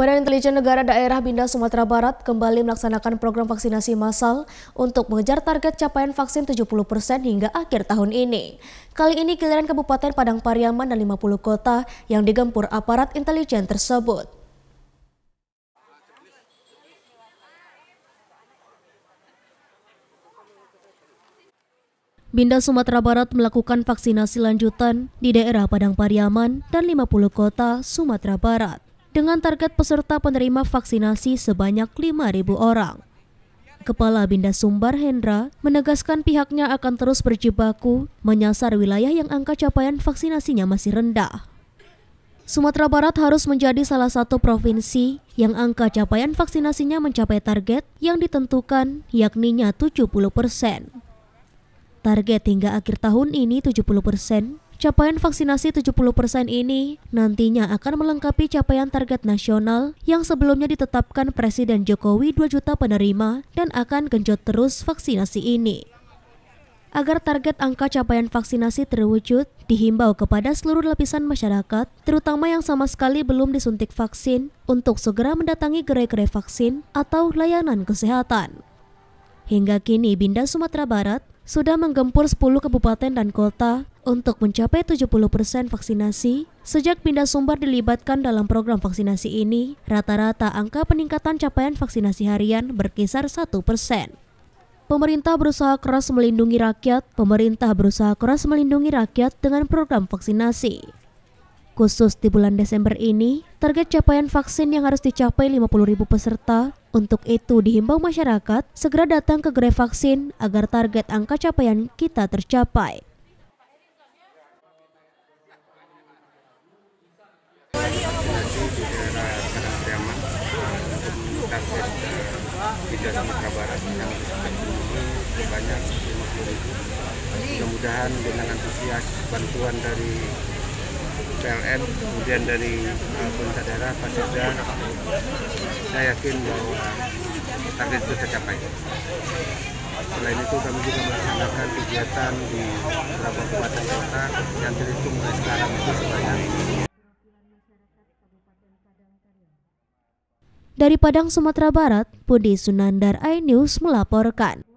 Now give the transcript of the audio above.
Badan Intelijen Negara Daerah Binda Sumatera Barat kembali melaksanakan program vaksinasi massal untuk mengejar target capaian vaksin 70% hingga akhir tahun ini. Kali ini giliran Kabupaten Padang Pariaman dan 50 kota yang digempur aparat intelijen tersebut. Binda Sumatera Barat melakukan vaksinasi lanjutan di daerah Padang Pariaman dan 50 kota Sumatera Barat dengan target peserta penerima vaksinasi sebanyak 5.000 orang. Kepala Binda Sumbar Hendra menegaskan pihaknya akan terus berjibaku menyasar wilayah yang angka capaian vaksinasinya masih rendah. Sumatera Barat harus menjadi salah satu provinsi yang angka capaian vaksinasinya mencapai target yang ditentukan yakninya 70 persen. Target hingga akhir tahun ini 70 persen Capaian vaksinasi 70% ini nantinya akan melengkapi capaian target nasional yang sebelumnya ditetapkan Presiden Jokowi 2 juta penerima dan akan genjot terus vaksinasi ini. Agar target angka capaian vaksinasi terwujud, dihimbau kepada seluruh lapisan masyarakat, terutama yang sama sekali belum disuntik vaksin, untuk segera mendatangi gerai-gerai vaksin atau layanan kesehatan. Hingga kini, Binda Sumatera Barat sudah menggempur 10 kabupaten dan kota untuk mencapai 70% vaksinasi, sejak pindah sumber dilibatkan dalam program vaksinasi ini, rata-rata angka peningkatan capaian vaksinasi harian berkisar 1 persen. Pemerintah berusaha keras melindungi rakyat, pemerintah berusaha keras melindungi rakyat dengan program vaksinasi. Khusus di bulan Desember ini, target capaian vaksin yang harus dicapai 50.000 peserta untuk itu dihimbau masyarakat segera datang ke gerai vaksin agar target angka capaian kita tercapai. target tidak sama kabaran yang banyak mudah-mudahan dengan antusias bantuan dari PLN kemudian dari uh, pemerintah daerah Pak saya yakin bahwa target itu tercapai selain itu kami juga melaksanakan kegiatan di beberapa kabupaten kota yang terhitung mulai sekarang itu sebanyak Dari Padang, Sumatera Barat, Budi Sunandar iNews melaporkan.